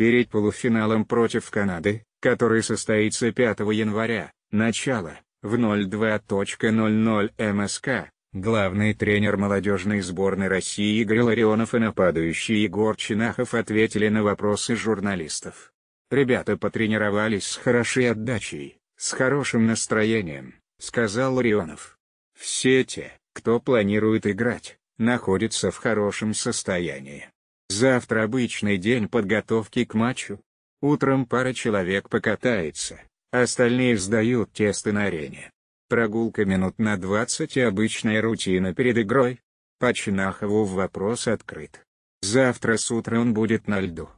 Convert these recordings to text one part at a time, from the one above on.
перед полуфиналом против Канады, который состоится 5 января, начало, в 02.00 МСК, главный тренер молодежной сборной России Игорь Ларионов и нападающий Егор Чинахов ответили на вопросы журналистов. Ребята потренировались с хорошей отдачей, с хорошим настроением, сказал Ларионов. Все те, кто планирует играть, находятся в хорошем состоянии. Завтра обычный день подготовки к матчу. Утром пара человек покатается, остальные сдают тесты на арене. Прогулка минут на 20 и обычная рутина перед игрой. По Чинахову вопрос открыт. Завтра с утра он будет на льду.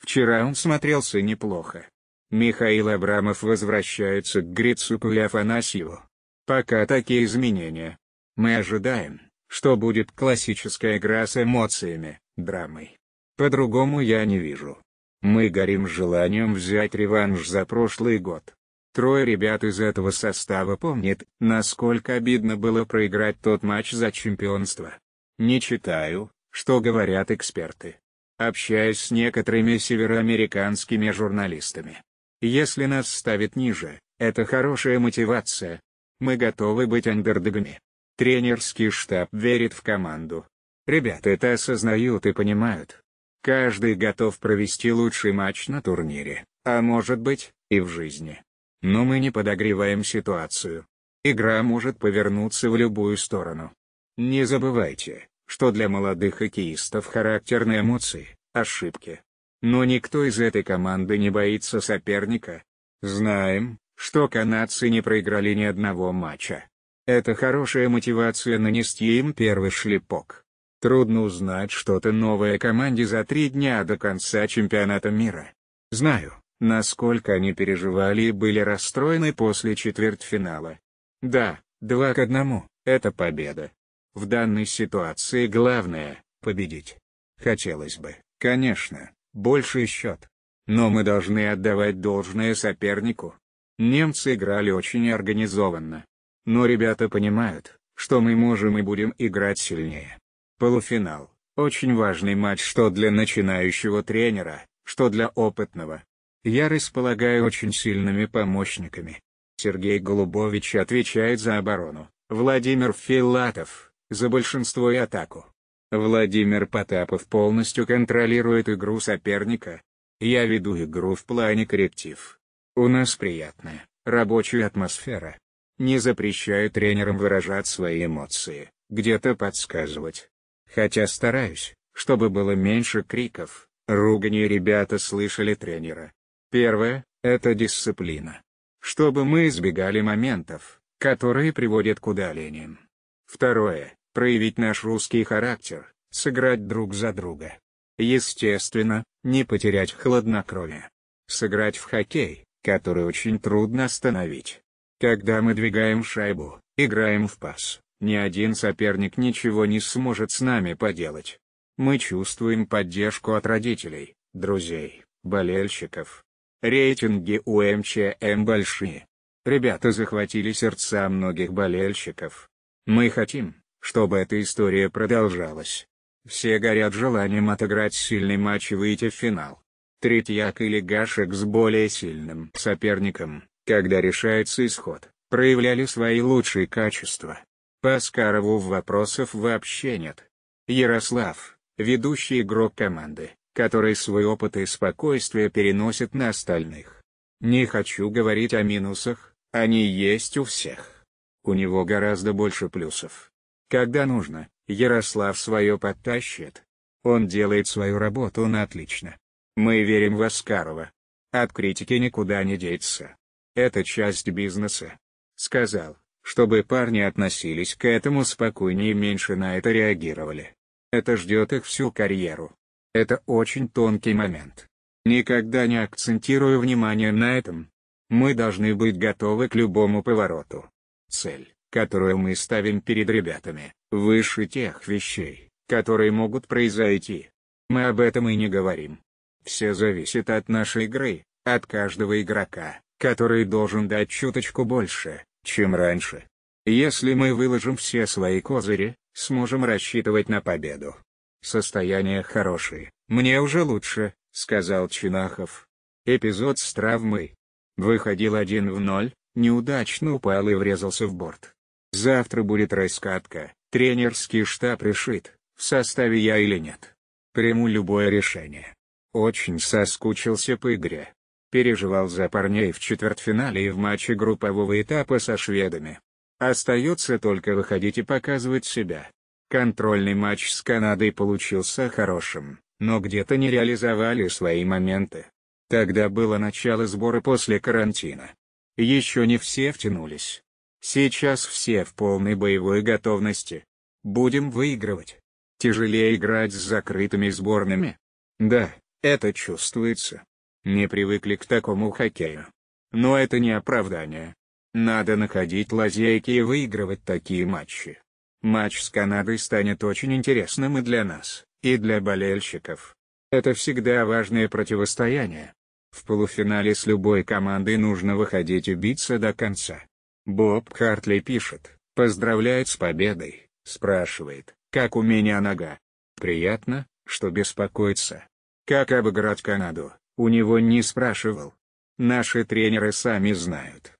Вчера он смотрелся неплохо. Михаил Абрамов возвращается к Грицуку и Афанасьеву. Пока такие изменения. Мы ожидаем, что будет классическая игра с эмоциями, драмой. По-другому я не вижу. Мы горим желанием взять реванш за прошлый год. Трое ребят из этого состава помнят, насколько обидно было проиграть тот матч за чемпионство. Не читаю, что говорят эксперты. Общаюсь с некоторыми североамериканскими журналистами. Если нас ставят ниже, это хорошая мотивация. Мы готовы быть андердогами. Тренерский штаб верит в команду. Ребята это осознают и понимают. Каждый готов провести лучший матч на турнире, а может быть, и в жизни. Но мы не подогреваем ситуацию. Игра может повернуться в любую сторону. Не забывайте, что для молодых хоккеистов характерны эмоции, ошибки. Но никто из этой команды не боится соперника. Знаем, что канадцы не проиграли ни одного матча. Это хорошая мотивация нанести им первый шлепок. Трудно узнать что-то новое команде за три дня до конца чемпионата мира. Знаю, насколько они переживали и были расстроены после четвертьфинала. Да, два к одному – это победа. В данной ситуации главное – победить. Хотелось бы, конечно, больший счет. Но мы должны отдавать должное сопернику. Немцы играли очень организованно. Но ребята понимают, что мы можем и будем играть сильнее. Полуфинал – очень важный матч что для начинающего тренера, что для опытного. Я располагаю очень сильными помощниками. Сергей Голубович отвечает за оборону, Владимир Филатов – за большинство и атаку. Владимир Потапов полностью контролирует игру соперника. Я веду игру в плане корректив. У нас приятная, рабочая атмосфера. Не запрещаю тренерам выражать свои эмоции, где-то подсказывать, Хотя стараюсь, чтобы было меньше криков, ругани ребята слышали тренера. Первое – это дисциплина. Чтобы мы избегали моментов, которые приводят к удалениям. Второе – проявить наш русский характер, сыграть друг за друга. Естественно, не потерять хладнокровие. Сыграть в хоккей, который очень трудно остановить. Когда мы двигаем шайбу, играем в пас, ни один соперник ничего не сможет с нами поделать. Мы чувствуем поддержку от родителей, друзей, болельщиков. Рейтинги у МЧМ большие. Ребята захватили сердца многих болельщиков. Мы хотим, чтобы эта история продолжалась. Все горят желанием отыграть сильный матч и выйти в финал. Третьяк или Гашек с более сильным соперником, когда решается исход, проявляли свои лучшие качества. По Аскарову вопросов вообще нет. Ярослав, ведущий игрок команды, который свой опыт и спокойствие переносит на остальных. Не хочу говорить о минусах, они есть у всех. У него гораздо больше плюсов. Когда нужно, Ярослав свое подтащит. Он делает свою работу на отлично. Мы верим в Аскарова. От критики никуда не деться. Это часть бизнеса. Сказал, чтобы парни относились к этому спокойнее и меньше на это реагировали. Это ждет их всю карьеру. Это очень тонкий момент. Никогда не акцентирую внимание на этом. Мы должны быть готовы к любому повороту. Цель, которую мы ставим перед ребятами, выше тех вещей, которые могут произойти. Мы об этом и не говорим. Все зависит от нашей игры, от каждого игрока, который должен дать чуточку больше, чем раньше. Если мы выложим все свои козыри, сможем рассчитывать на победу. Состояние хорошее, мне уже лучше, сказал Чинахов. Эпизод с травмой. Выходил один в ноль, неудачно упал и врезался в борт. Завтра будет раскатка, тренерский штаб решит, в составе я или нет. Приму любое решение. Очень соскучился по игре переживал за парней в четвертьфинале и в матче группового этапа со шведами. Остается только выходить и показывать себя. Контрольный матч с Канадой получился хорошим, но где-то не реализовали свои моменты. Тогда было начало сбора после карантина. Еще не все втянулись. Сейчас все в полной боевой готовности. Будем выигрывать. Тяжелее играть с закрытыми сборными. Да, это чувствуется не привыкли к такому хоккею. Но это не оправдание. Надо находить лазейки и выигрывать такие матчи. Матч с Канадой станет очень интересным и для нас, и для болельщиков. Это всегда важное противостояние. В полуфинале с любой командой нужно выходить и биться до конца. Боб Хартли пишет, поздравляет с победой, спрашивает, как у меня нога. Приятно, что беспокоится. Как обыграть Канаду? У него не спрашивал. Наши тренеры сами знают.